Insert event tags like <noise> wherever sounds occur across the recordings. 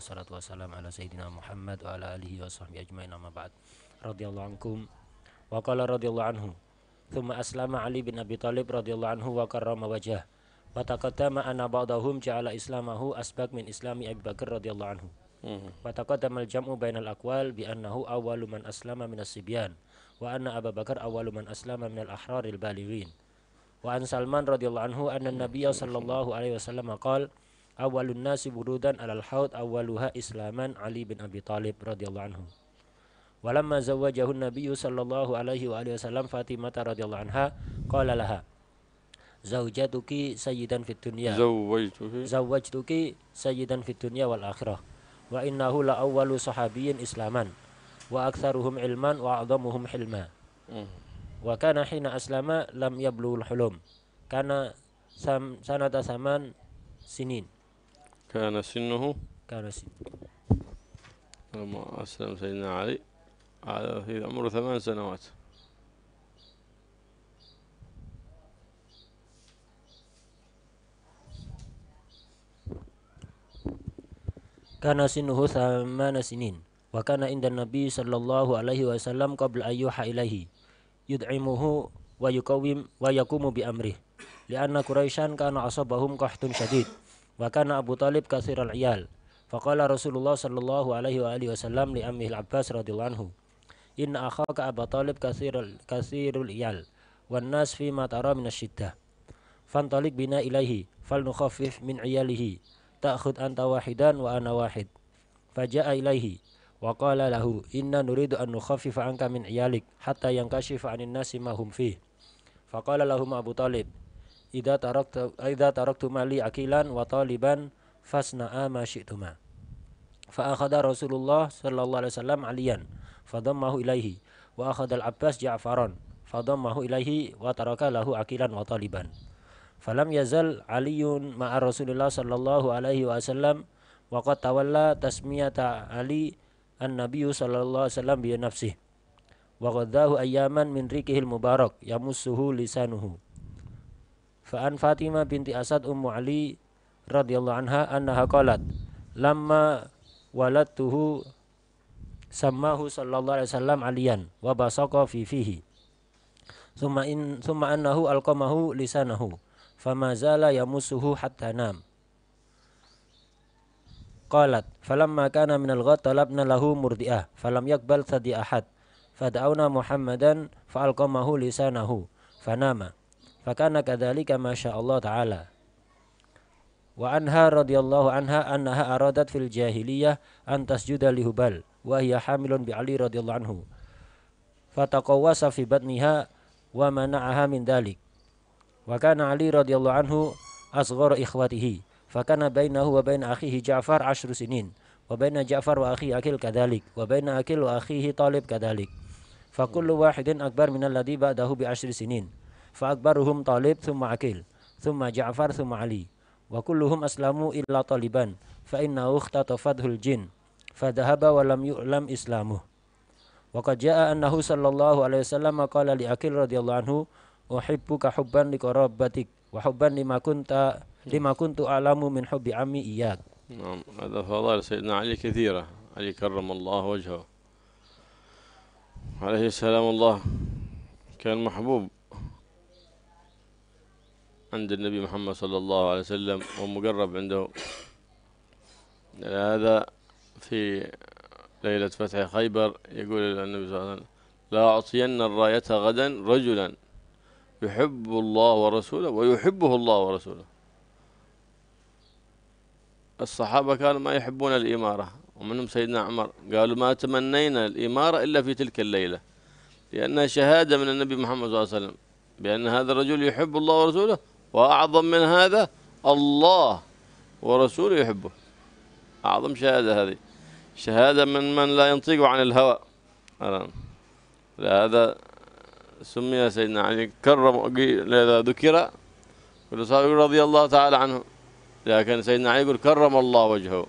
والصلاة والسلام على سيدنا محمد وعلى آله وصحبه أجمعين أما بعد رضي الله عنكم وقال رضي الله عنه ثم أسلم علي بن أبي طالب رضي الله عنه وكرم وجهه وتقدم أن بعضهم جعل إسلامه أسبق من إسلام أبي بكر رضي الله عنه وتقدم الجمع بين الأقوال بأنه أول من أسلم من الصبيان وأن أبا بكر أول من أسلم من الأحرار البالغين وعن سلمان رضي الله عنه أن النبي صلى الله عليه وسلم قال awalun nasi burudan alal haud awaluha islaman Ali bin Abi Talib radhiyallahu anhu. Walamma zawajahun Nabi sallallahu alaihi wa alihi wasallam Fatimah radhiyallahu anha qala laha Zawjatuki sayyidan fid dunya Zawajtuki sayyidan fid dunya wal akhirah Wa innahu la awwalu sahabiyin islaman Wa aktharuhum ilman wa a'zamuhum hilma hmm. Wa kana hina aslama lam yablul hulum Kana sam, sanata saman sinin كان سنه كان سنه لما أسلم سيدنا علي على في عمره ثمان سنوات كان سنه ثمان سنين وكان عند النبي صلى الله عليه وسلم قبل أن يوحى إليه يدعمه ويقوم ويقوم بأمره لأن قريشا كان أصابهم قحط شديد Bahkan Abu Talib kasir al-iyal. Faqala Rasulullah sallallahu alaihi wa alihi wasallam li ammi al-Abbas radhiyallahu anhu. Inna akhaka Abu Talib kasir kasirul iyal wan nas fi ma tara min asyiddah. talik bina ilaihi fal nukhaffif min iyalihi. Ta'khud anta wahidan wa ana wahid. Faja'a ilaihi wa qala lahu inna nuridu an nukhaffifa anka min iyalik hatta yang yankashifa anin nasi ma hum fi, Faqala lahum Abu Talib idza taraktu tarok taraktuma li akilan wa taliban fasna'a ma syi'tuma. Fa akhadha Rasulullah sallallahu alaihi wasallam aliyan fadammahu ilaihi wa akhadha al-Abbas Ja'faran fadammahu ilaihi wa taraka lahu akilan wa taliban. Falam yazal Aliun ma'a Rasulullah sallallahu alaihi wasallam wa qad tawalla tasmiyata Ali an-nabiyyu sallallahu alaihi wasallam bi nafsihi. Wa qadahu ayyaman min rikihil mubarak yamussuhu lisanuhu. فأن فاطمة بنت أسد أم علي رضي الله عنها أنها قالت لما ولدته سماه صلى الله عليه وسلم عليا وبصق في فيه ثم, إن ثم أنه ألقمه لسانه فما زال يمسه حتى نام قالت فلما كان من الغد طلبنا له مردئة فلم يقبل ثدي أحد فدعونا محمدا فألقمه لسانه فنام Fakana kadzalika masya Allah taala. Wa anha radhiyallahu anha annaha aradat fil jahiliyah an tasjuda li Hubal wa hiya hamilun bi Ali radhiyallahu anhu. Fataqawwasa fi batniha wa mana'aha min dalik. Wa kana Ali radhiyallahu anhu asghar ikhwatihi. Fakana bainahu wa bain akhihi Ja'far ashru sinin. Wa baina Ja'far wa akhi Akil kadalik. Wa baina Akil wa akhihi Talib kadalik. Fakullu wahidin akbar min ladhi ba'dahu bi ashri sinin. فأكبرهم طالب ثم عكيل ثم جعفر ثم علي وكلهم أسلموا إلا طالبا فإنه اختطفته الجن فذهب ولم يعلم إسلامه وقد جاء أنه صلى الله عليه وسلم قال لعقيل رضي الله عنه أحبك حبا لقرابتك وحبا لما كنت لما كنت أعلم من حب عمي إياك نعم هذا فضائل سيدنا علي كثيرة علي كرم الله وجهه عليه السلام الله كان محبوب عند النبي محمد صلى الله عليه وسلم ومقرب عنده هذا في ليلة فتح خيبر يقول النبي صلى الله عليه وسلم لا أعطين الراية غدا رجلا يحب الله ورسوله ويحبه الله ورسوله الصحابة كانوا ما يحبون الإمارة ومنهم سيدنا عمر قالوا ما تمنينا الإمارة إلا في تلك الليلة لأنها شهادة من النبي محمد صلى الله عليه وسلم بأن هذا الرجل يحب الله ورسوله وأعظم من هذا الله ورسوله يحبه أعظم شهادة هذه شهادة من من لا ينطق عن الهوى لهذا سمي سيدنا علي كرم لذا ذكر يقول رضي الله تعالى عنه لكن سيدنا علي يقول كرم الله وجهه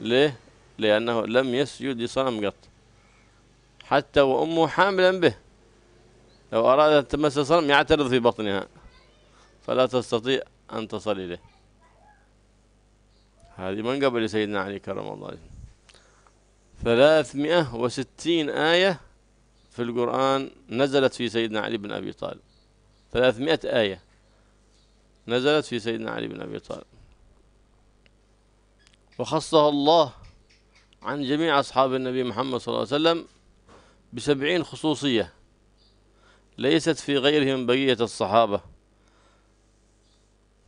ليه؟ لأنه لم يسجد لصنم قط حتى وأمه حاملا به لو أرادت أن تمس صنم يعترض في بطنها فلا تستطيع أن تصل إليه هذه من قبل سيدنا علي كرم الله ثلاثمائة وستين آية في القرآن نزلت في سيدنا علي بن أبي طالب ثلاثمائة آية نزلت في سيدنا علي بن أبي طالب وخصها الله عن جميع أصحاب النبي محمد صلى الله عليه وسلم بسبعين خصوصية ليست في غيرهم بقية الصحابة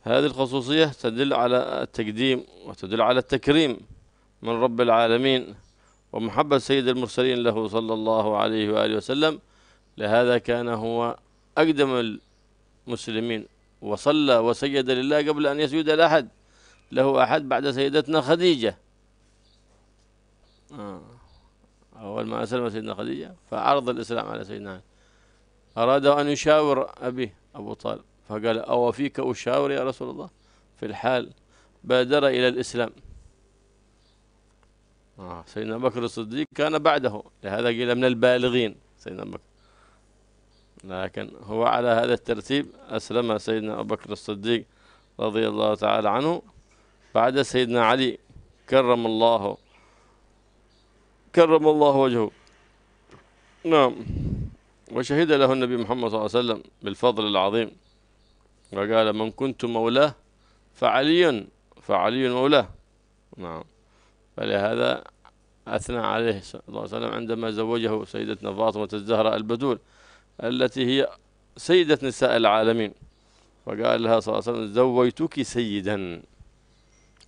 هذه الخصوصية تدل على التقديم وتدل على التكريم من رب العالمين ومحبة سيد المرسلين له صلى الله عليه وآله وسلم لهذا كان هو أقدم المسلمين وصلى وسجد لله قبل أن يسجد لأحد له أحد بعد سيدتنا خديجة آه، أول ما أسلم سيدنا خديجة فعرض الإسلام على سيدنا أراد أن يشاور أبيه أبو طالب فقال أوفيك أشاور يا رسول الله في الحال بادر إلى الإسلام آه سيدنا بكر الصديق كان بعده لهذا قيل من البالغين سيدنا بكر لكن هو على هذا الترتيب أسلم سيدنا أبو بكر الصديق رضي الله تعالى عنه بعد سيدنا علي كرم الله كرم الله وجهه نعم وشهد له النبي محمد صلى الله عليه وسلم بالفضل العظيم وقال من كنت مولاه فعلي فعلي مولاه نعم فلهذا أثنى عليه صلى الله عليه وسلم عندما زوجه سيدتنا فاطمة الزهراء البدول التي هي سيدة نساء العالمين وقال لها صلى الله عليه وسلم زوجتك سيدا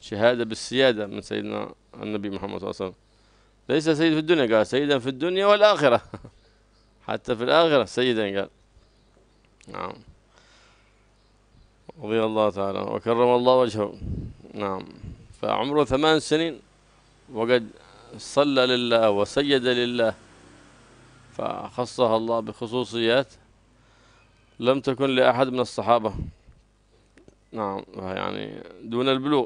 شهادة بالسيادة من سيدنا النبي محمد صلى الله عليه وسلم ليس سيد في الدنيا قال سيدا في الدنيا والآخرة <laughs> حتى في الآخرة سيدا قال نعم رضي الله تعالى وكرم الله وجهه نعم فعمره ثمان سنين وقد صلى لله وسجد لله فخصها الله بخصوصيات لم تكن لأحد من الصحابة نعم يعني دون البلوغ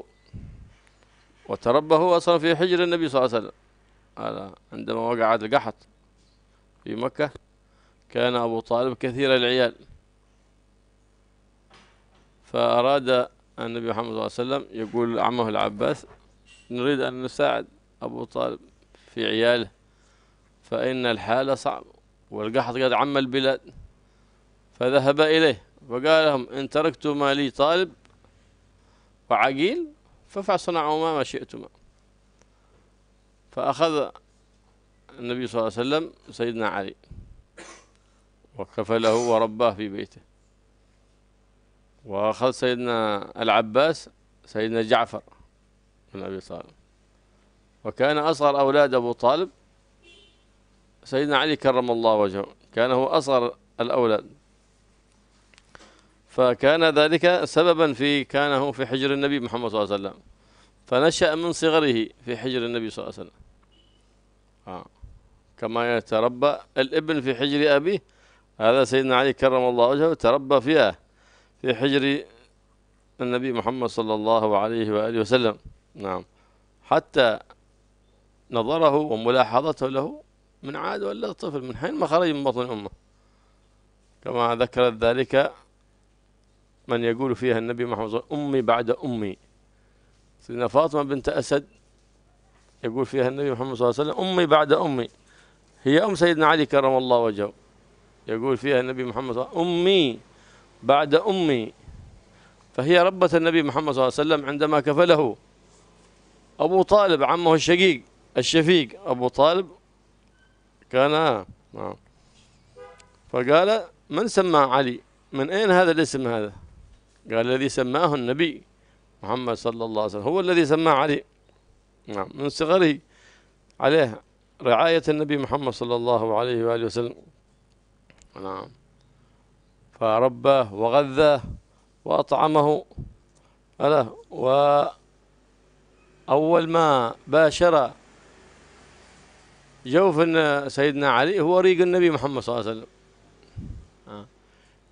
وتربى هو أصلا في حجر النبي صلى الله عليه وسلم عندما وقعت القحط في مكة كان أبو طالب كثير العيال فأراد النبي محمد صلى الله عليه وسلم يقول عمه العباس نريد أن نساعد أبو طالب في عياله فإن الحال صعب والقحط قد عم البلاد فذهب إليه وقال لهم إن تركتما لي طالب وعقيل ففصنعوا ما شئتما فأخذ النبي صلى الله عليه وسلم سيدنا علي وكفله ورباه في بيته وأخذ سيدنا العباس سيدنا جعفر بن أبي طالب وكان أصغر أولاد أبو طالب سيدنا علي كرم الله وجهه كان هو أصغر الأولاد فكان ذلك سببا في كان هو في حجر النبي محمد صلى الله عليه وسلم فنشأ من صغره في حجر النبي صلى الله عليه وسلم آه. كما يتربى الابن في حجر أبيه هذا سيدنا علي كرم الله وجهه تربى فيها في حجر النبي محمد صلى الله عليه وآله وسلم نعم حتى نظره وملاحظته له من عاد ولا طفل من حين ما خرج من بطن أمه كما ذكرت ذلك من يقول فيها النبي محمد صلى الله عليه وسلم أمي بعد أمي سيدنا فاطمة بنت أسد يقول فيها النبي محمد صلى الله عليه وسلم أمي بعد أمي هي أم سيدنا علي كرم الله وجهه يقول فيها النبي محمد صلى الله عليه وسلم أمي بعد أمي فهي ربة النبي محمد صلى الله عليه وسلم عندما كفله أبو طالب عمه الشقيق الشفيق أبو طالب كان نعم فقال من سمى علي من أين هذا الاسم هذا قال الذي سماه النبي محمد صلى الله عليه وسلم هو الذي سماه علي نعم من صغره عليه رعاية النبي محمد صلى الله عليه وآله وسلم نعم فرباه وغذاه وأطعمه ألا وأول ما باشر جوف سيدنا علي هو ريق النبي محمد صلى الله عليه وسلم آه.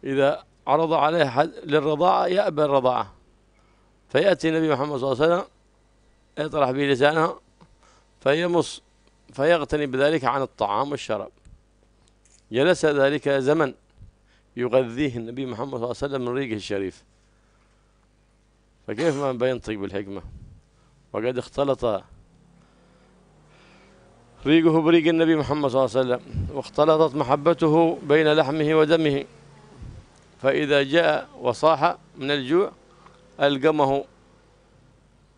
إذا عرض عليه حد للرضاعة يأبى الرضاعة فيأتي النبي محمد صلى الله عليه وسلم يطرح به لسانه فيمص فيغتني بذلك عن الطعام والشراب جلس ذلك زمن يغذيه النبي محمد صلى الله عليه وسلم من ريقه الشريف فكيف ما بينطق بالحكمة وقد اختلط ريقه بريق النبي محمد صلى الله عليه وسلم واختلطت محبته بين لحمه ودمه فإذا جاء وصاح من الجوع ألقمه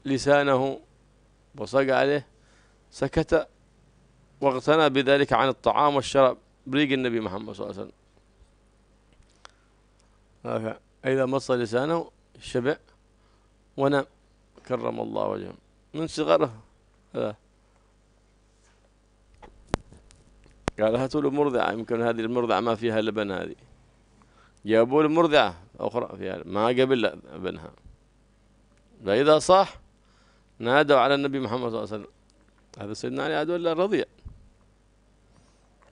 لسانه وصق عليه سكت واغتنى بذلك عن الطعام والشراب بريق النبي محمد صلى الله عليه وسلم رافع إذا مص لسانه شبع ونام كرم الله وجهه من صغره هذا قال هاتوا له مرضعة يمكن هذه المرضعة ما فيها لبن هذه جابوا له مرضعة أخرى فيها ما قبل لبنها فإذا صاح نادوا على النبي محمد صلى الله عليه وسلم هذا سيدنا علي عاد ولا رضيع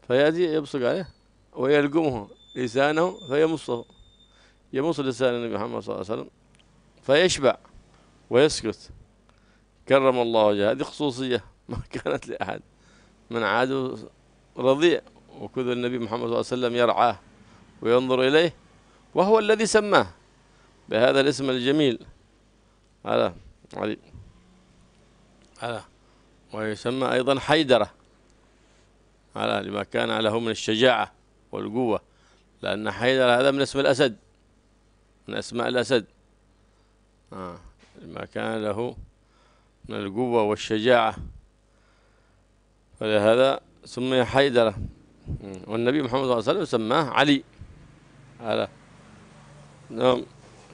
فيأتي يبصق عليه ويلقمه لسانه فيمصه يبوس لسان النبي محمد صلى الله عليه وسلم فيشبع ويسكت كرم الله وجهه هذه خصوصية <laughs> ما كانت لأحد من عاده رضيع وكذا النبي محمد صلى الله عليه وسلم يرعاه وينظر إليه وهو الذي سماه بهذا الاسم الجميل على علي على ويسمى أيضا حيدرة على لما كان له من الشجاعة والقوة لأن حيدرة هذا من اسم الأسد من أسماء الأسد آه. ما كان له من القوة والشجاعة ولهذا سمي حيدرة والنبي محمد صلى الله عليه وسلم سماه علي على نعم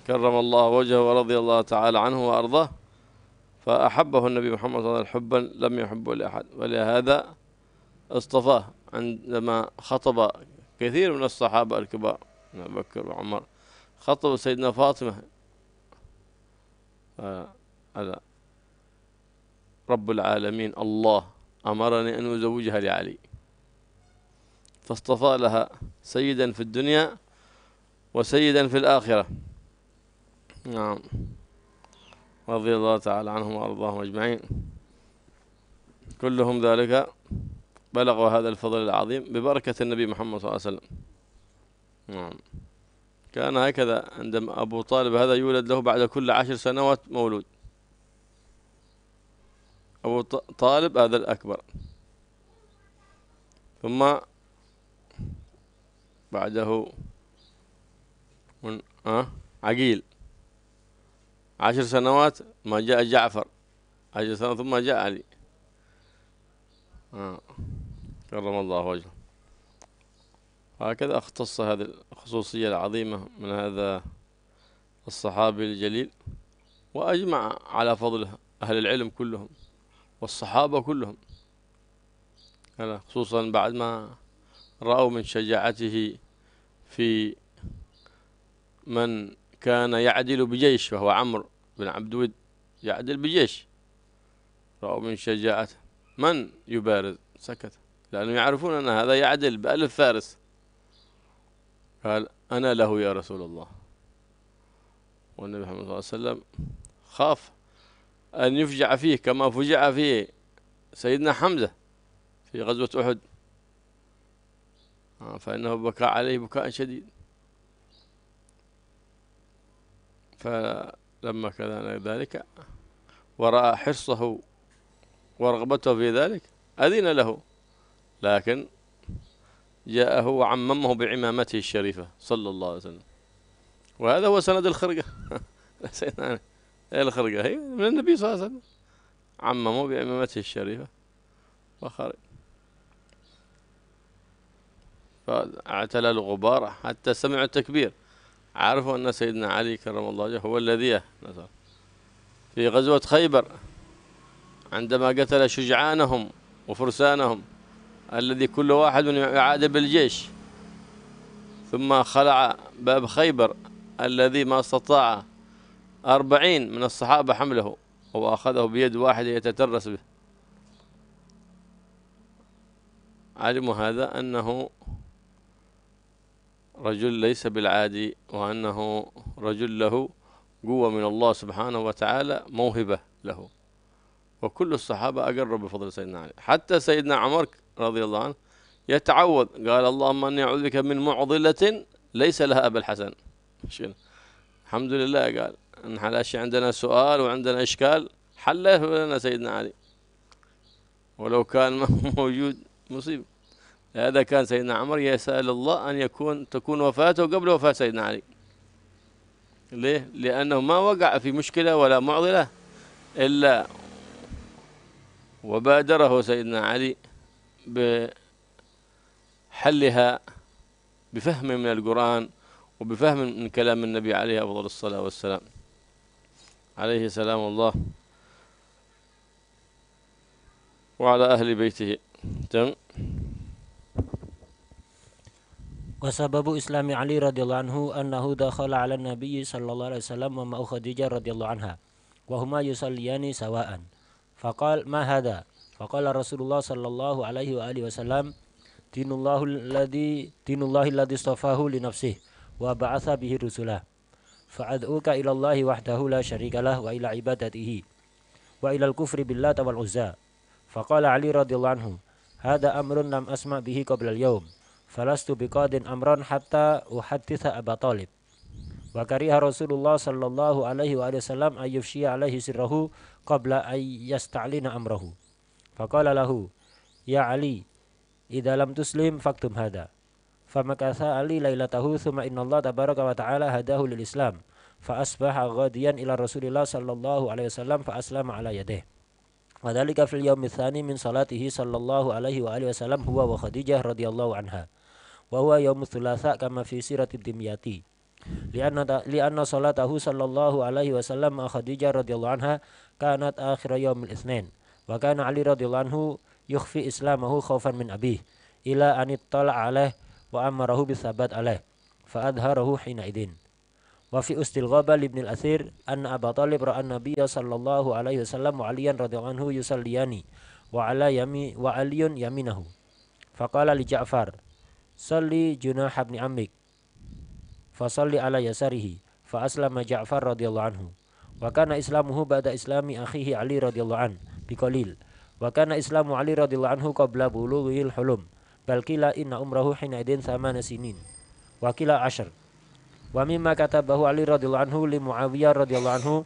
كرم الله وجهه ورضي الله تعالى عنه وأرضاه فأحبه النبي محمد صلى الله عليه وسلم حبا لم يحبه لأحد ولهذا اصطفاه عندما خطب كثير من الصحابة الكبار بكر وعمر خطب سيدنا فاطمة آه، رب العالمين الله أمرني أن أزوجها لعلي فاصطفى لها سيدا في الدنيا وسيدا في الآخرة نعم رضي الله تعالى عنهم وأرضاهم أجمعين كلهم ذلك بلغوا هذا الفضل العظيم ببركة النبي محمد صلى الله عليه وسلم نعم كان هكذا عندما أبو طالب هذا يولد له بعد كل عشر سنوات مولود أبو طالب هذا الأكبر ثم بعده من عقيل عشر سنوات ما جاء جعفر عشر سنوات ثم جاء علي كرم الله وجهه وهكذا أختص هذه الخصوصية العظيمة من هذا الصحابي الجليل وأجمع على فضله أهل العلم كلهم والصحابة كلهم خصوصا بعد ما رأوا من شجاعته في من كان يعدل بجيش وهو عمرو بن عبد ود يعدل بجيش رأوا من شجاعته من يبارز سكت لأنه يعرفون أن هذا يعدل بألف فارس قال أنا له يا رسول الله والنبي محمد صلى الله عليه وسلم خاف أن يفجع فيه كما فجع فيه سيدنا حمزة في غزوة أحد آه، فإنه بكى عليه بكاء شديد فلما كان ذلك ورأى حرصه ورغبته في ذلك أذن له لكن جاءه وعممه بعمامته الشريفة صلى الله عليه وسلم وهذا هو سند الخرقة <laughs> سيدنا إيه الخرقة هي من النبي صلى الله عليه وسلم عممه بعمامته الشريفة وخرج فاعتلى الغبار حتى سمعوا التكبير عرفوا أن سيدنا علي كرم الله هو الذي نزل في غزوة خيبر عندما قتل شجعانهم وفرسانهم الذي كل واحد يعاد بالجيش ثم خلع باب خيبر الذي ما استطاع أربعين من الصحابة حمله وأخذه بيد واحدة يتترس به علموا هذا أنه رجل ليس بالعادي وأنه رجل له قوة من الله سبحانه وتعالى موهبة له وكل الصحابة أقروا بفضل سيدنا علي حتى سيدنا عمر رضي الله عنه يتعوذ قال اللهم اني اعوذ بك من معضله ليس لها ابا الحسن الحمد لله قال ان لا عندنا سؤال وعندنا اشكال حله لنا سيدنا علي ولو كان <laughs> موجود مصيبه هذا كان سيدنا عمر يسال الله ان يكون تكون وفاته قبل وفاه سيدنا علي ليه؟ لأنه ما وقع في مشكلة ولا معضلة إلا وبادره سيدنا علي بحلها بفهم من القرآن وبفهم من كلام النبي عليه أفضل الصلاة والسلام عليه سلام الله وعلى أهل بيته تم وسبب إسلام علي رضي الله عنه أنه دخل على النبي صلى الله عليه وسلم ومعه خديجة رضي الله عنها وهما يصليان سواء فقال ما هذا فقال رسول الله صلى الله عليه وآله وسلم دين الله الذي دين الله الذي اصطفاه لنفسه وبعث به رسلا فأدعوك إلى الله وحده لا شريك له وإلى عبادته وإلى الكفر بالله والعزى فقال علي رضي الله عنه هذا أمر لم أسمع به قبل اليوم فلست بقاد أمرا حتى أحدث أبا طالب وكره رسول الله صلى الله عليه وآله وسلم أن يفشي عليه سره قبل أن يستعلن أمره Faqala Ya Ali Idalam tuslim faktum hada Famakatha Ali laylatahu Thumma inna Allah tabaraka wa ta'ala hadahu lil islam Fa asbaha ghadiyan ila rasulillah sallallahu alaihi wasallam Fa aslama ala yadeh Wadhalika fil yawmi thani min salatihi sallallahu alaihi wa alaihi wasallam Huwa wa khadijah radiyallahu anha Wa huwa yawmi thulasa kama fi siratid dimyati لأن لأن صلاته صلى الله عليه وسلم مع خديجة رضي الله عنها كانت آخر وكان علي رضي الله عنه يخفي إسلامه خوفا من أبيه إلى أن اطلع عليه وأمره بالثبات عليه فأظهره حينئذ وفي الغابة لابن الأثير أن أبا طالب رأى النبي صلى الله عليه وسلم وعليا رضي الله عنه يصليان وعلى يمي وعلي يمينه فقال لجعفر صلي جناح ابن عمك فصلي على يساره فأسلم جعفر رضي الله عنه وكان إسلامه بعد إسلام أخيه علي رضي الله عنه biqalil. Wa kana Islamu Ali radhiyallahu anhu qabla bulughil hulum. Bal qila inna umrahu hina idin samana sinin. Wa qila ashar. Wa mimma katabahu Ali radhiyallahu anhu li Muawiyah radhiyallahu anhu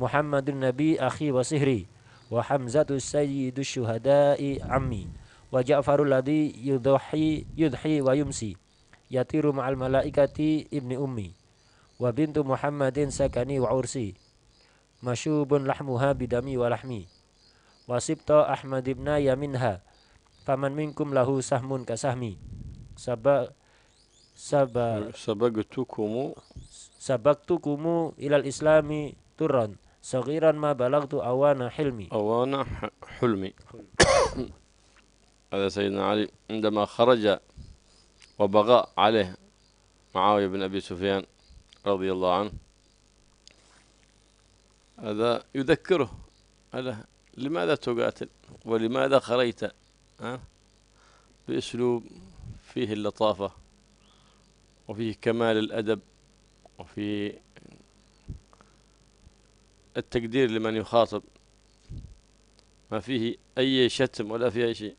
Muhammadun Nabi akhi wa sihri wa Hamzatu sayyidu syuhada'i ammi wa Ja'farul ladhi yudhi yudhi wa yumsi yatiru ma'al malaikati ibni ummi wa bintu Muhammadin sakani wa ursi masyubun lahmuha bidami wa lahmi وسبت أحمد بن يمنها فمن منكم له سهم كسهمي سب سب سبقتكم سبقتكم إلى الإسلام ترا صغيرا ما بلغت أوان حلمي أوان حلمي هذا سيدنا علي عندما خرج وبغى عليه معاوية بن أبي سفيان رضي الله عنه هذا يذكره هذا لماذا تقاتل ولماذا خريت أه؟ بأسلوب فيه اللطافة وفيه كمال الأدب وفيه التقدير لمن يخاطب ما فيه أي شتم ولا فيه أي شيء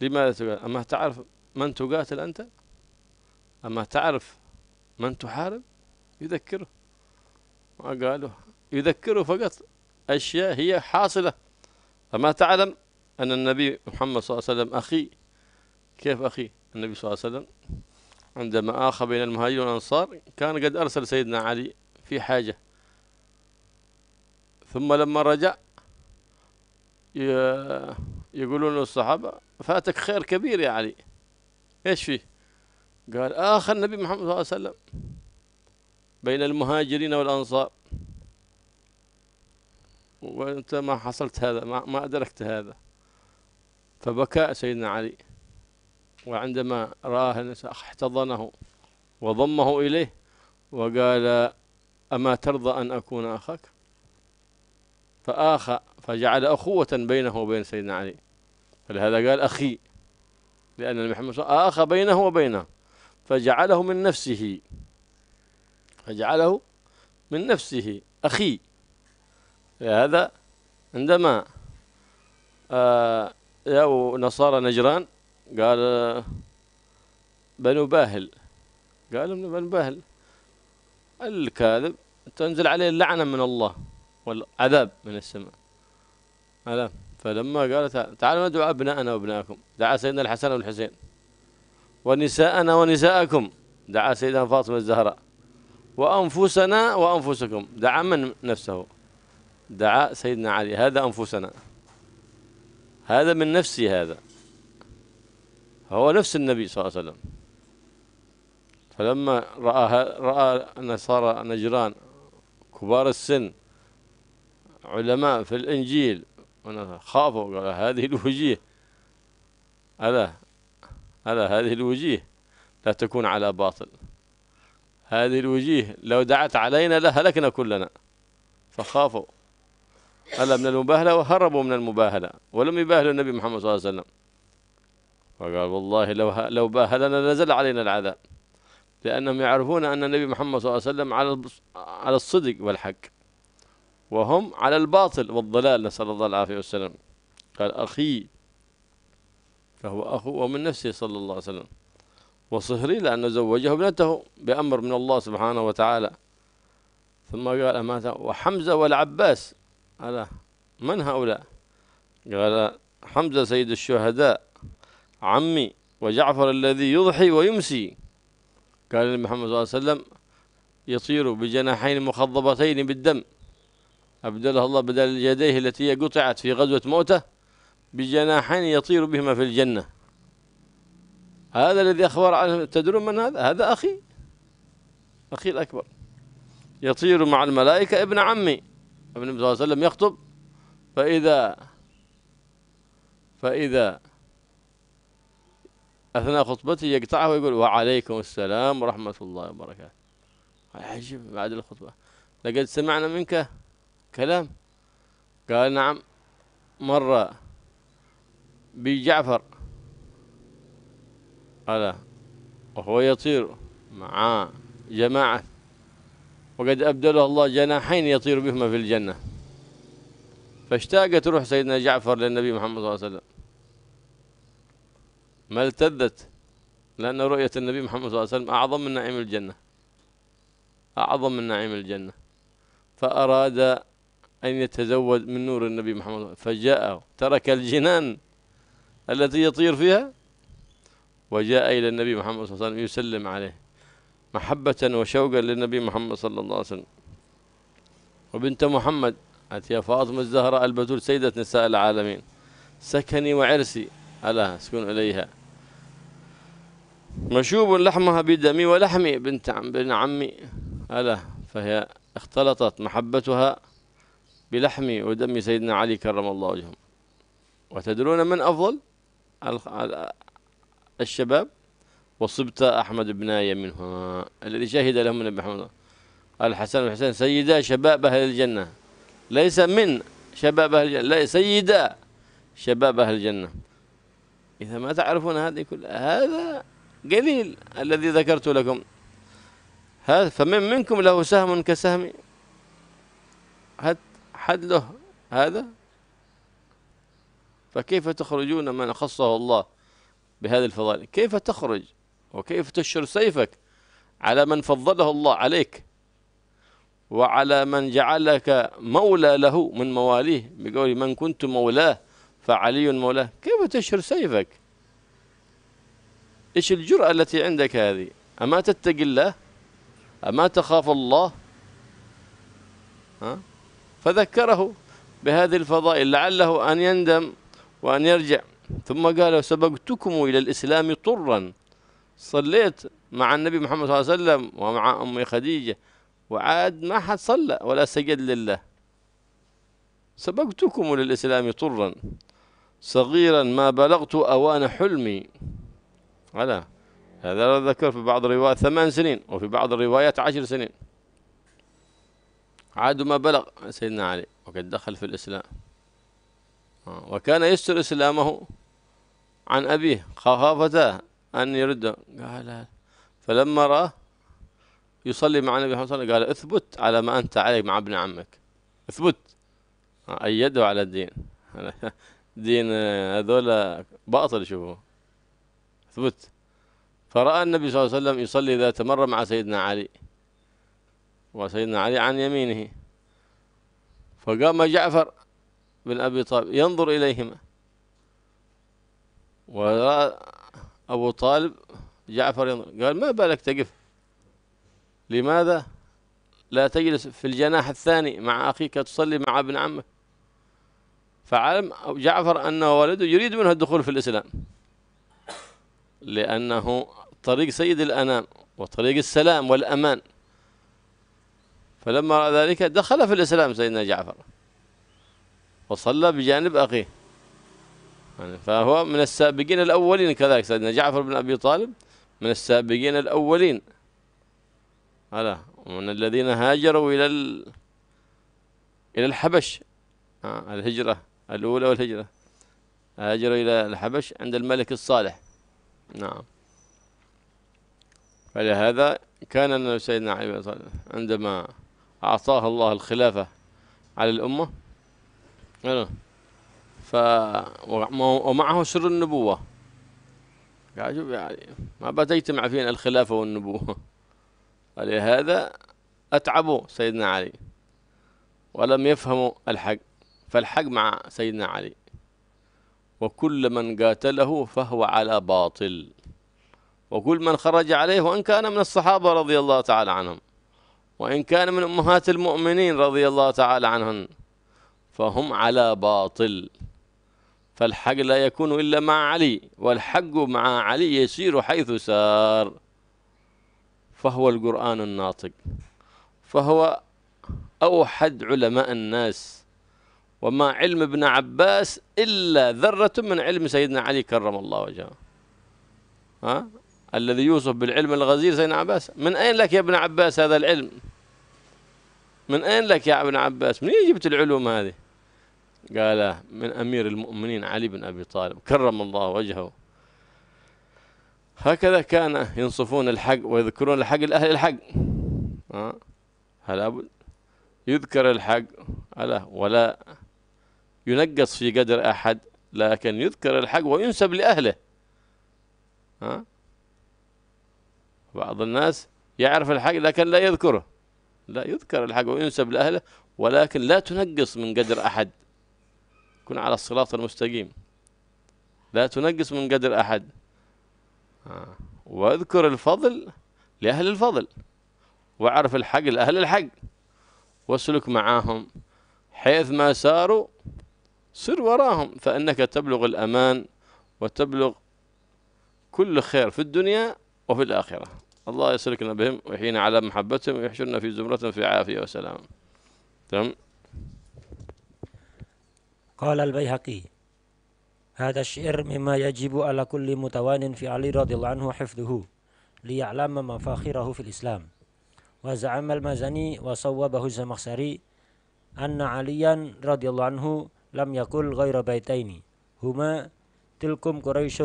لماذا تقاتل أما تعرف من تقاتل أنت أما تعرف من تحارب يذكره ما قاله يذكره فقط أشياء هي حاصلة فما تعلم أن النبي محمد صلى الله عليه وسلم أخي كيف أخي النبي صلى الله عليه وسلم عندما آخى بين المهاجرين والأنصار كان قد أرسل سيدنا علي في حاجة ثم لما رجع يقولون للصحابة فاتك خير كبير يا علي إيش فيه قال آخى النبي محمد صلى الله عليه وسلم بين المهاجرين والأنصار وأنت ما حصلت هذا ما, ما أدركت هذا فبكى سيدنا علي وعندما رآه النساء احتضنه وضمه إليه وقال أما ترضى أن أكون أخاك فآخى فجعل أخوة بينه وبين سيدنا علي فلهذا قال أخي لأن المحمد آخى بينه وبينه فجعله من نفسه فجعله من نفسه أخي هذا عندما جاءوا آه، نصارى نجران قال بنو باهل قالوا من بنو باهل الكاذب تنزل عليه اللعنة من الله والعذاب من السماء ألا فلما قال تعالوا ندعو أبناءنا وأبناءكم دعا سيدنا الحسن والحسين ونساءنا ونساءكم دعا سيدنا فاطمة الزهراء وأنفسنا وأنفسكم دعا من نفسه دعاء سيدنا علي هذا أنفسنا هذا من نفسي هذا هو نفس النبي صلى الله عليه وسلم فلما رأى رأى نصارى نجران كبار السن علماء في الإنجيل خافوا قال هذه الوجيه ألا ألا هذه الوجيه لا تكون على باطل هذه الوجيه لو دعت علينا لهلكنا كلنا فخافوا هلا من المباهلة وهربوا من المباهلة ولم يباهلوا النبي محمد صلى الله عليه وسلم فقال والله لو لو باهلنا لنزل علينا العذاب لأنهم يعرفون أن النبي محمد صلى الله عليه وسلم على على الصدق والحق وهم على الباطل والضلال نسأل الله العافية والسلام قال أخي فهو أخو ومن نفسه صلى الله عليه وسلم وصهري لأنه زوجه ابنته بأمر من الله سبحانه وتعالى ثم قال أماته وحمزة والعباس ألا من هؤلاء قال حمزة سيد الشهداء عمي وجعفر الذي يضحي ويمسي قال لمحمد صلى الله عليه وسلم يطير بجناحين مخضبتين بالدم أبدلها الله بدل يديه التي قطعت في غزوة موته بجناحين يطير بهما في الجنة هذا الذي أخبر عنه تدرون من هذا هذا أخي أخي الأكبر يطير مع الملائكة ابن عمي النبي صلى الله عليه وسلم يخطب فإذا فإذا أثناء خطبته يقطعه ويقول وعليكم السلام ورحمة الله وبركاته عجيب بعد الخطبة لقد سمعنا منك كلام قال نعم مرة بجعفر على وهو يطير مع جماعة وقد أبدله الله جناحين يطير بهما في الجنة فاشتاقت روح سيدنا جعفر للنبي محمد صلى الله عليه وسلم ما التذت لأن رؤية النبي محمد صلى الله عليه وسلم أعظم من نعيم الجنة أعظم من نعيم الجنة فأراد أن يتزود من نور النبي محمد فجاء ترك الجنان التي يطير فيها وجاء إلى النبي محمد صلى الله عليه وسلم يسلم عليه محبة وشوقا للنبي محمد صلى الله عليه وسلم وبنت محمد أتي فاطمة الزهراء البتول سيدة نساء العالمين سكني وعرسي ألا أسكن إليها مشوب لحمها بدمي ولحمي بنت عم بن عمي ألا فهي اختلطت محبتها بلحمي ودم سيدنا علي كرم الله وجهه وتدرون من أفضل الشباب وصبت أحمد ابناي منه الذي شهد لهم النبي محمد الحسن والحسين سيدا شباب أهل الجنة ليس من شباب أهل الجنة لا سيدا شباب أهل الجنة إذا ما تعرفون هذه كلها هذا قليل الذي ذكرت لكم هذا فمن منكم له سهم كسهمي حد له هذا فكيف تخرجون من خصه الله بهذه الفضائل كيف تخرج وكيف تشر سيفك على من فضله الله عليك وعلى من جعلك مولى له من مواليه بقول من كنت مولاه فعلي مولاه كيف تشهر سيفك إيش الجرأة التي عندك هذه أما تتقي الله أما تخاف الله ها؟ فذكره بهذه الفضائل لعله أن يندم وأن يرجع ثم قال سبقتكم إلى الإسلام طرًا صليت مع النبي محمد صلى الله عليه وسلم ومع أمي خديجة وعاد ما حد صلى ولا سجد لله سبقتكم للإسلام طرا صغيرا ما بلغت أوان حلمي على هذا ذكر في بعض الروايات ثمان سنين وفي بعض الروايات عشر سنين عاد ما بلغ سيدنا علي وقد دخل في الإسلام آه، وكان يستر إسلامه عن أبيه خافتاه أن يرده قال فلما رأى يصلي مع النبي صلى الله عليه وسلم قال اثبت على ما أنت عليه مع ابن عمك اثبت أيده على الدين <laughs> دين هذول باطل شوفوا اثبت فرأى النبي صلى الله عليه وسلم يصلي ذات مرة مع سيدنا علي وسيدنا علي عن يمينه فقام جعفر بن أبي طالب ينظر إليهما ورأى أبو طالب جعفر قال ما بالك تقف لماذا لا تجلس في الجناح الثاني مع أخيك تصلي مع ابن عمك فعلم جعفر أن والده يريد منه الدخول في الإسلام لأنه طريق سيد الأنام وطريق السلام والأمان فلما رأى ذلك دخل في الإسلام سيدنا جعفر وصلى بجانب أخيه يعني فهو من السابقين الأولين كذلك سيدنا جعفر بن أبي طالب من السابقين الأولين هلا من الذين هاجروا إلى ال... إلى الحبش آه، الهجرة الأولى والهجرة هاجروا إلى الحبش عند الملك الصالح نعم فلهذا كان سيدنا علي بن طالب عندما أعطاه الله الخلافة على الأمة ف ومعه سر النبوة يعجب يعني ما يجتمع فينا الخلافة والنبوة <laughs> ولهذا أتعبوا سيدنا علي ولم يفهموا الحق فالحق مع سيدنا علي وكل من قاتله فهو على باطل وكل من خرج عليه وإن كان من الصحابة رضي الله تعالى عنهم وإن كان من أمهات المؤمنين رضي الله تعالى عنهن فهم على باطل فالحق لا يكون إلا مع علي والحق مع علي يسير حيث سار فهو القرآن الناطق فهو أوحد علماء الناس وما علم ابن عباس إلا ذرة من علم سيدنا علي كرم الله وجهه ها؟ الذي يوصف بالعلم الغزير سيدنا عباس من أين لك يا ابن عباس هذا العلم من أين لك يا ابن عباس من جبت العلوم هذه قال من أمير المؤمنين علي بن أبي طالب كرم الله وجهه هكذا كان ينصفون الحق ويذكرون الحق لأهل الحق هل أبد يذكر الحق ألا ولا ينقص في قدر أحد لكن يذكر الحق وينسب لأهله ها بعض الناس يعرف الحق لكن لا يذكره لا يذكر الحق وينسب لأهله ولكن لا تنقص من قدر أحد كن على الصراط المستقيم لا تنقص من قدر أحد واذكر الفضل لأهل الفضل واعرف الحق لأهل الحق واسلك معاهم حيث ما ساروا سر وراهم فإنك تبلغ الأمان وتبلغ كل خير في الدنيا وفي الآخرة الله يسلكنا بهم ويحيينا على محبتهم ويحشرنا في زمرتهم في عافية وسلام تمام قال البيهقي هذا الشعر مما يجب على كل متوان في علي رضي الله عنه حفظه ليعلم مفاخره في الإسلام وزعم المزني وصوبه الزمخسري أن عليا رضي الله عنه لم يقل غير بيتين هما تلكم قريش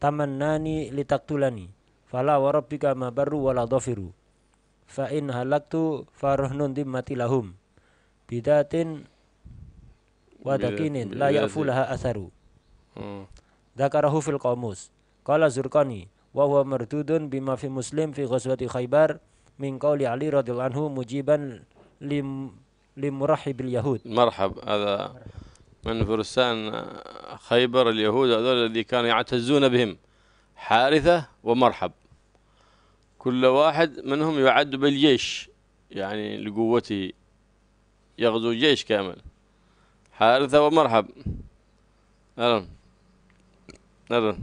تمناني لتقتلني فلا وربك ما بر ولا ضفر فإن هلكت فرهن ذمتي لهم بذات ودكين لا يأفو لها أثر ذكره في القاموس قال زرقاني وهو مردود بما في مسلم في غزوة خيبر من قول علي رضي الله عنه مجيبا لمرحب اليهود مرحب هذا من فرسان خيبر اليهود هذول الذي كانوا يعتزون بهم حارثة ومرحب كل واحد منهم يعد بالجيش يعني لقوته يغزو جيش كامل حارثة ومرحب أهلا أهلا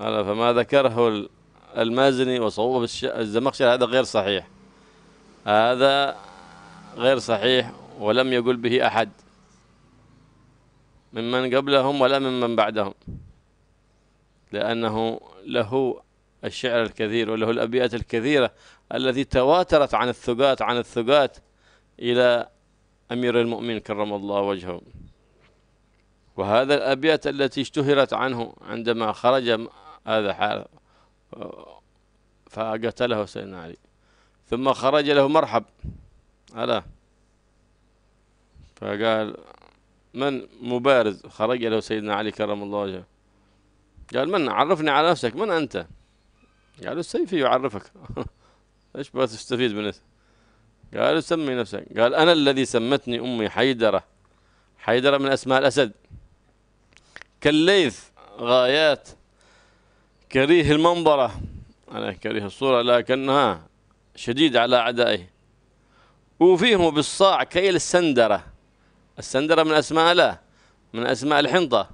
أهلا فما ذكره المازني وصوب الزمخشري هذا غير صحيح هذا غير صحيح ولم يقل به أحد ممن قبلهم ولا ممن بعدهم لأنه له الشعر الكثير وله الأبيات الكثيرة التي تواترت عن الثقات عن الثقات إلى أمير المؤمنين كرم الله وجهه وهذا الأبيات التي اشتهرت عنه عندما خرج هذا حال فقتله سيدنا علي ثم خرج له مرحب ألا فقال من مبارز خرج له سيدنا علي كرم الله وجهه قال من عرفني على نفسك من أنت قالوا السيفي يعرفك <laughs> ايش بتستفيد منه قال سمي نفسك قال أنا الذي سمتني أمي حيدرة حيدرة من أسماء الأسد كالليث غايات كريه المنظرة أنا كريه الصورة لكنها شديد على أعدائه وفيهم بالصاع كيل السندرة السندرة من أسماء لا من أسماء الحنطة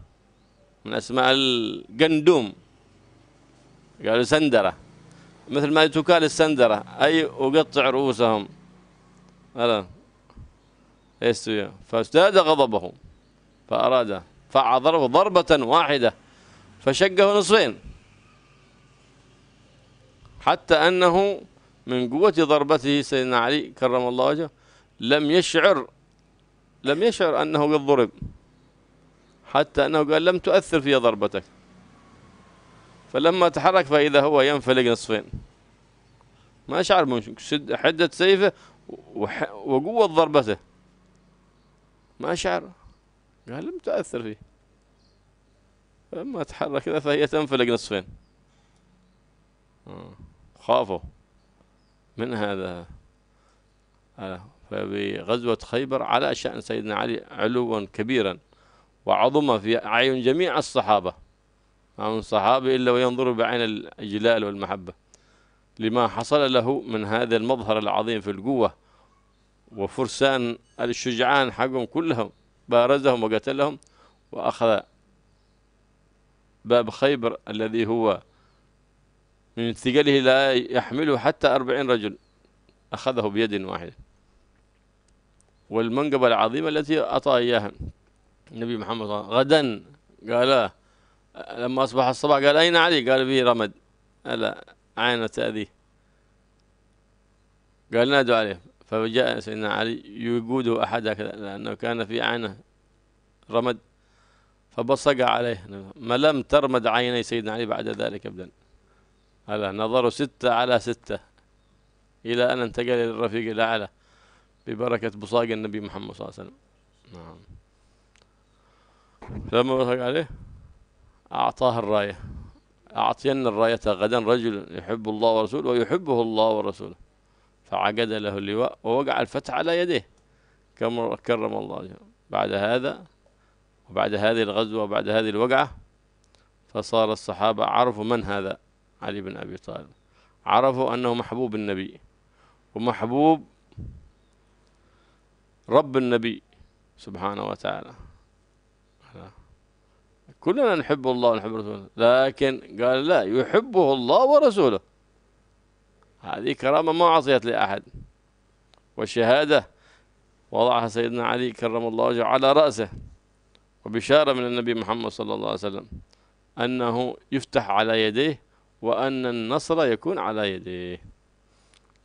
من أسماء القندوم قالوا سندرة مثل ما تكال السندرة أي أقطع رؤوسهم ألا استوي فازداد غضبه فأراد فعضره ضربة واحدة فشقه نصفين حتى أنه من قوة ضربته سيدنا علي كرم الله وجهه لم يشعر لم يشعر أنه قد ضرب حتى أنه قال لم تؤثر في ضربتك فلما تحرك فإذا هو ينفلق نصفين ما شعر من حدة سيفه وح... وقوة ضربته ما شعر قال لم تأثر فيه فلما تحرك كذا فهي تنفلق نصفين آه. خافوا من هذا آه. فبغزوة خيبر على شأن سيدنا علي علوا كبيرا وعظم في أعين جميع الصحابة ما من صحابي إلا وينظر بعين الجلال والمحبة لما حصل له من هذا المظهر العظيم في القوة وفرسان الشجعان حقهم كلهم بارزهم وقتلهم وأخذ باب خيبر الذي هو من ثقله لا يحمله حتى أربعين رجل أخذه بيد واحدة والمنقبة العظيمة التي أعطى إياها النبي محمد صلى الله عليه وسلم غدا قال لما أصبح الصباح قال أين علي قال به رمد ألا عانى تأذيه قال نادوا عليه فجاء سيدنا علي يقوده أحد هكذا لأنه كان في عينه رمد فبصق عليه ما لم ترمد عيني سيدنا علي بعد ذلك أبدا هلا نظروا ستة على ستة إلى أن انتقل إلى الرفيق الأعلى ببركة بصاق النبي محمد صلى الله عليه وسلم نعم لما بصق عليه أعطاه الراية أعطين الراية غدا رجل يحب الله ورسوله ويحبه الله ورسوله فعقد له اللواء ووقع الفتح على كما كرم الله بعد هذا وبعد هذه الغزوة وبعد هذه الوقعة فصار الصحابة عرفوا من هذا علي بن أبي طالب عرفوا أنه محبوب النبي ومحبوب رب النبي سبحانه وتعالى كلنا نحب الله ونحب رسوله لكن قال لا يحبه الله ورسوله هذه كرامة ما عصيت لأحد والشهادة وضعها سيدنا علي كرم الله وجهه على رأسه وبشارة من النبي محمد صلى الله عليه وسلم أنه يفتح على يديه وأن النصر يكون على يديه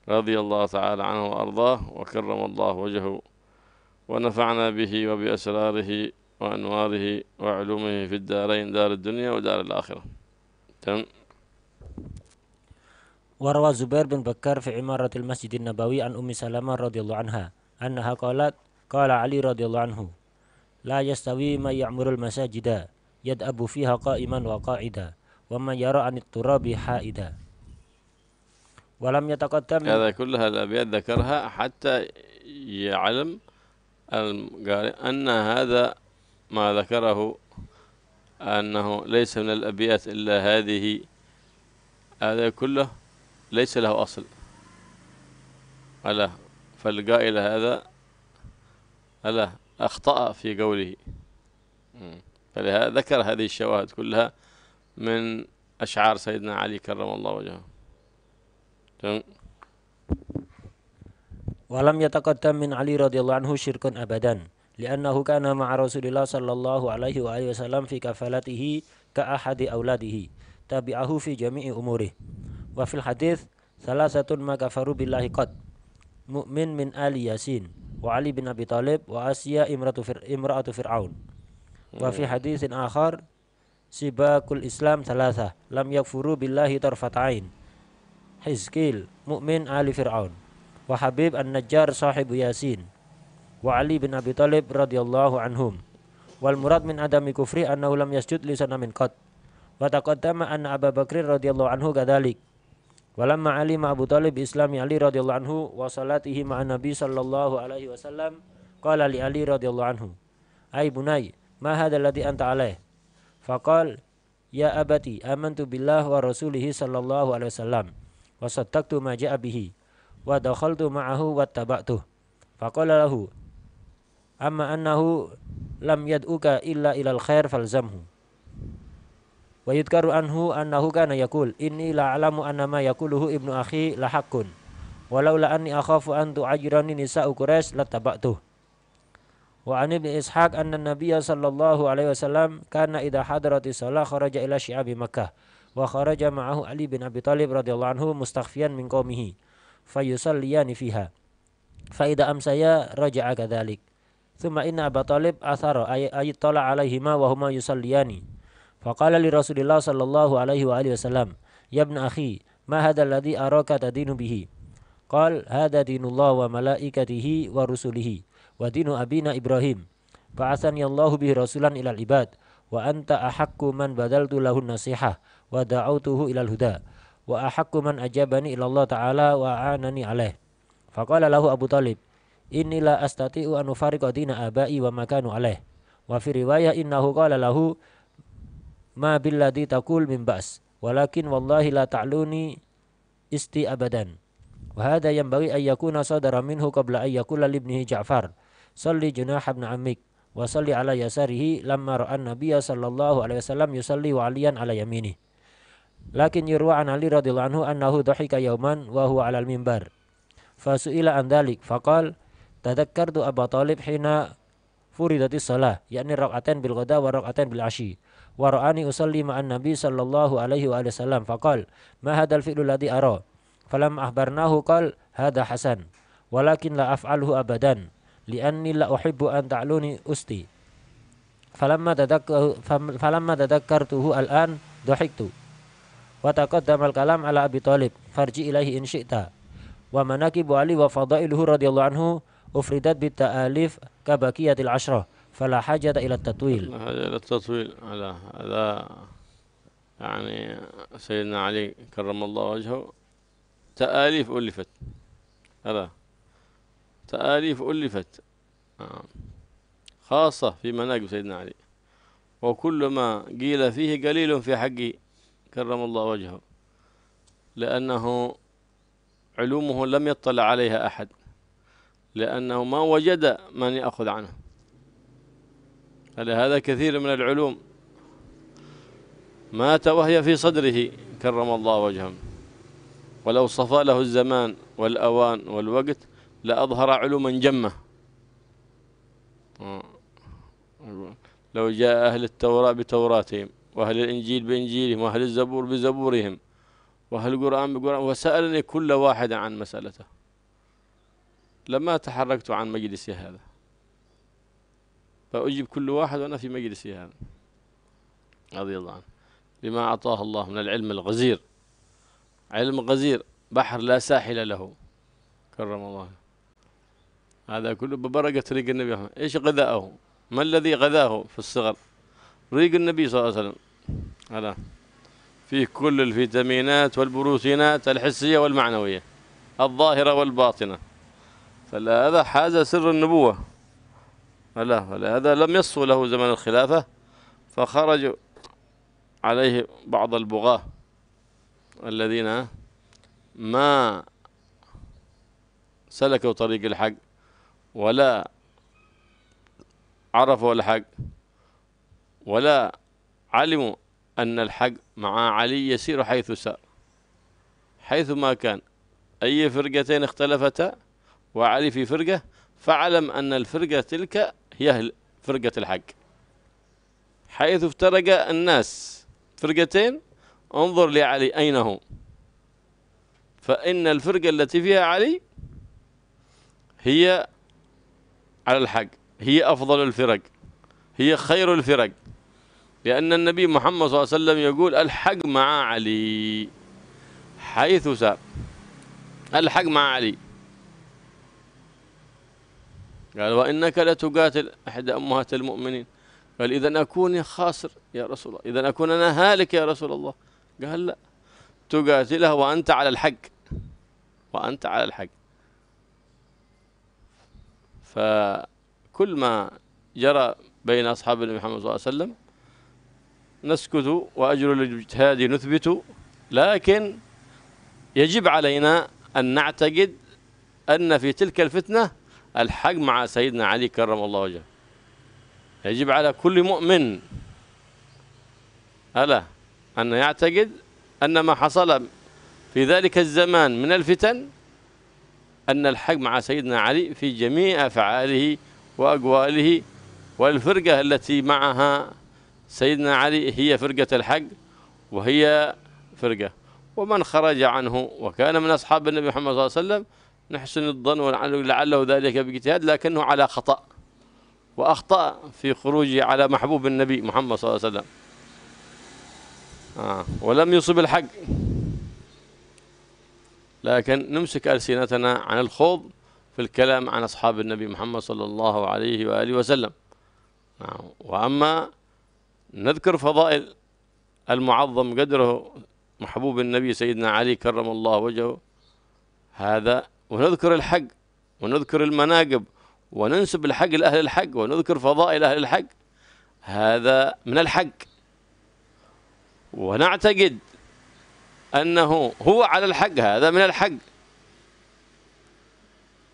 رضي الله تعالى عنه وأرضاه وكرم الله وجهه ونفعنا به وبأسراره وأنواره وعلومه في الدارين دار الدنيا ودار الآخرة تم وروى زبير بن بكر في عمارة المسجد النبوي عن أم سلمة رضي الله عنها أنها قالت قال علي رضي الله عنه لا يستوي من يعمر المساجد يدأب فيها قائما وقاعدا ومن يرى عن التراب حائدا ولم يتقدم هذا كلها الأبيات ذكرها حتى يعلم القارئ أن هذا ما ذكره أنه ليس من الأبيات إلا هذه هذا كله ليس له أصل ألا فالقائل هذا ألا أخطأ في قوله فلهذا ذكر هذه الشواهد كلها من أشعار سيدنا علي كرم الله وجهه ولم يتقدم من علي رضي الله عنه شرك أبدا li'annahu kana ma'a Rasulillah sallallahu alaihi wa alihi wasallam fi kafalatihi ka ahadi auladihi tabi'ahu fi jami'i umuri wa fil hadis salasatun ma kafaru billahi qad mu'min min ali yasin wa ali bin abi talib wa asya imratu fir imratu fir'aun wa fi hadisin akhar sibakul islam salasa lam yakfuru billahi tarfatain Hizkil mu'min ali fir'aun wa habib an-najjar sahibu yasin wa Ali bin Abi Thalib radhiyallahu anhum. Wal murad min adami kufri annahu lam yasjud li sanamin qat. Wa taqaddama anna Abu Bakr radhiyallahu anhu kadzalik. Walamma ma Abu Thalib islami Ali radhiyallahu anhu wa salatihi ma Nabi sallallahu alaihi wasallam qala li Ali radhiyallahu anhu ay bunay ma hadha alladhi anta alaih faqal ya abati amantu billah wa rasulihi sallallahu alaihi wasallam wa sattaktu ma ja'a bihi wa dakhaltu ma'ahu wa taba'tu faqala lahu amma annahu lam yad'uka illa ilal khair falzamhu wa yudkaru anhu annahu kana yakul inni la'alamu alamu yakuluhu ibnu akhi lahakun walau la'anni akhafu an tu'ajirani nisa'u quraish lataba'tuh wa an ibn ishaq anna nabiya sallallahu alaihi wasallam kana idha hadrati shalah kharaja ila syi'abi makkah wa kharaja ma'ahu ali bin abi talib radhiyallahu anhu mustakhfiyan min qawmihi fayusalliyani fiha fa idha amsaya raja'a kadzalik Thumma inna Abu Talib athara ayat tala alaihi ma wahuma yusalliyani. Fakala li Rasulillah sallallahu alaihi wa alihi wasallam, "Ya ibn akhi, ma hadha alladhi araka tadinu bihi?" Qal hadha dinullah wa malaikatihi wa rusulihi wa dinu abina Ibrahim. Ba'athani Allahu bihi rasulan ilal ibad wa anta ahakku man badaltu lahun nasihah wa da'autuhu ilal huda wa ahakku man ajabani ilallah taala wa aanani alaih. Fakala lahu Abu Talib, Inilah astati'u anu ufariqa dina abai wa makanu alaih. Wa fi riwayah innahu qala lahu ma billadhi takul min ba's walakin wallahi la ta'luni isti abadan. Wa hadha yanbaghi ay yakuna sadara minhu qabla ayyakula libnihi Ja'far. Salli junah ibn ammik wa salli ala yasarihi lamma ra'a Nabiya sallallahu alaihi wasallam yusalli wa aliyan ala yamini. Lakin yurwa an Ali radhiyallahu anhu annahu dhahika yauman wa huwa ala mimbar Fasu'ila an dhalik faqal tadakkartu Abu Talib hina furidatis salah yakni raqatain bil ghada wa raqatain bil ashi wa ra'ani usalli ma'an nabi sallallahu alaihi wa sallam faqal ma hadzal fi'lu ladzi ara falam ahbarnahu qal hadha hasan walakin la af'alhu abadan li'anni la uhibbu an ta'luni usti falamma tadakkaru falamma tadakkartuhu al'an dhahiktu wa taqaddama kalam ala Abi Talib farji ilaihi in syi'ta wa manakibu Ali wa fadailuhu radhiyallahu anhu أفردت بالتآليف كبكية العشرة فلا حاجة إلى التطويل لا حاجة إلى التطويل على هذا يعني سيدنا علي كرم الله وجهه تآليف ألفت هذا تآليف ألفت نعم. خاصة في مناقب سيدنا علي وكل ما قيل فيه قليل في حقه كرم الله وجهه لأنه علومه لم يطلع عليها أحد لأنه ما وجد من يأخذ عنه لهذا كثير من العلوم مات وهي في صدره كرم الله وجهه ولو صفى له الزمان والأوان والوقت لأظهر علوما جمة لو جاء أهل التوراة بتوراتهم وأهل الإنجيل بإنجيلهم وأهل الزبور بزبورهم وأهل القرآن بقرآن وسألني كل واحد عن مسألته لما تحركت عن مجلسي هذا فأجيب كل واحد وأنا في مجلسي هذا رضي الله عنه بما أعطاه الله من العلم الغزير علم غزير بحر لا ساحل له كرم الله هذا كله ببركة ريق النبي أحمد. إيش غذاءه ما الذي غذاه في الصغر ريق النبي صلى الله عليه وسلم هذا فيه كل الفيتامينات والبروتينات الحسية والمعنوية الظاهرة والباطنة فلهذا حاز سر النبوة فلا فلهذا لم يصفو له زمن الخلافة فخرج عليه بعض البغاة الذين ما سلكوا طريق الحق ولا عرفوا الحق ولا علموا أن الحق مع علي يسير حيث سار حيث ما كان أي فرقتين اختلفتا وعلي في فرقة فاعلم أن الفرقة تلك هي فرقة الحق حيث افترق الناس فرقتين انظر لعلي أين هو فإن الفرقة التي فيها علي هي على الحق هي أفضل الفرق هي خير الفرق لأن النبي محمد صلى الله عليه وسلم يقول الحق مع علي حيث سار الحق مع علي قال وإنك لتقاتل أحد أمهات المؤمنين قال إذا أكون خاسر يا رسول الله إذا أكون أنا هالك يا رسول الله قال لا تقاتلها وأنت على الحق وأنت على الحق فكل ما جرى بين أصحاب النبي محمد صلى الله عليه وسلم نسكت وأجر الاجتهاد نثبت لكن يجب علينا أن نعتقد أن في تلك الفتنة الحق مع سيدنا علي كرم الله وجهه يجب على كل مؤمن ألا أن يعتقد أن ما حصل في ذلك الزمان من الفتن أن الحق مع سيدنا علي في جميع أفعاله وأقواله والفرقة التي معها سيدنا علي هي فرقة الحق وهي فرقة ومن خرج عنه وكان من أصحاب النبي محمد صلى الله عليه وسلم نحسن الظن ولعله ذلك باجتهاد لكنه على خطأ وأخطأ في خروجه على محبوب النبي محمد صلى الله عليه وسلم آه ولم يصب الحق لكن نمسك ألسنتنا عن الخوض في الكلام عن أصحاب النبي محمد صلى الله عليه وآله وسلم نعم وأما نذكر فضائل المعظم قدره محبوب النبي سيدنا علي كرم الله وجهه هذا ونذكر الحق ونذكر المناقب وننسب الحق لأهل الحق ونذكر فضائل أهل الحق هذا من الحق ونعتقد أنه هو على الحق هذا من الحق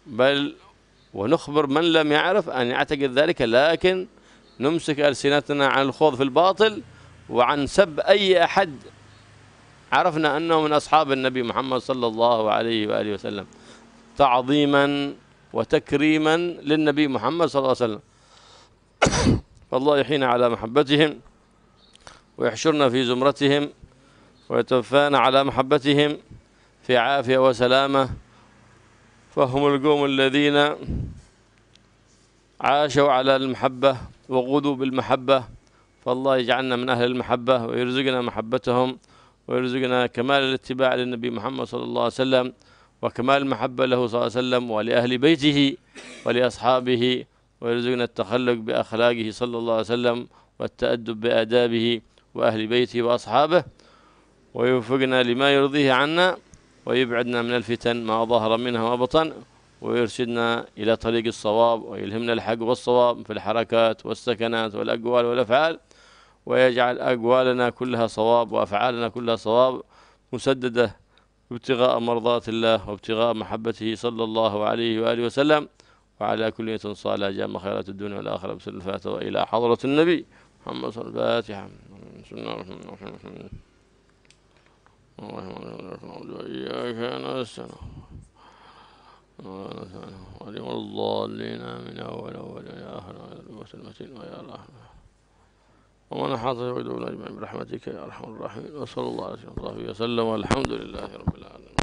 بل ونخبر من لم يعرف أن يعتقد ذلك لكن نمسك ألسنتنا عن الخوض في الباطل وعن سب أي أحد عرفنا أنه من أصحاب النبي محمد صلى الله عليه وآله وسلم تعظيما وتكريما للنبي محمد صلى الله عليه وسلم <coughs> فالله يحين على محبتهم ويحشرنا في زمرتهم ويتوفانا على محبتهم في عافية وسلامة فهم القوم الذين عاشوا على المحبة وغدوا بالمحبة فالله يجعلنا من أهل المحبة ويرزقنا محبتهم ويرزقنا كمال الاتباع للنبي محمد صلى الله عليه وسلم وكمال المحبة له صلى الله عليه وسلم ولأهل بيته ولأصحابه ويرزقنا التخلق بأخلاقه صلى الله عليه وسلم والتأدب بآدابه وأهل بيته وأصحابه ويوفقنا لما يرضيه عنا ويبعدنا من الفتن ما ظهر منها وبطن ويرشدنا إلى طريق الصواب ويلهمنا الحق والصواب في الحركات والسكنات والأقوال والأفعال ويجعل أقوالنا كلها صواب وأفعالنا كلها صواب مسددة ابتغاء مرضات الله وابتغاء محبته صلى الله عليه وآله وسلم وعلى كل نية صالحة جامع خيرات الدنيا والآخرة بسر الفاتحة وإلى حضرة النبي محمد صلى الله عليه وسلم بسم الله الرحمن الرحيم اللهم صل وإياك نستعين وعلم الضالين من أول أول إلى آخر وسلم ويا الله ومن حاضر ويدعون أجمعين برحمتك يا أرحم الراحمين وصلى الله عليه وسلم والحمد لله رب العالمين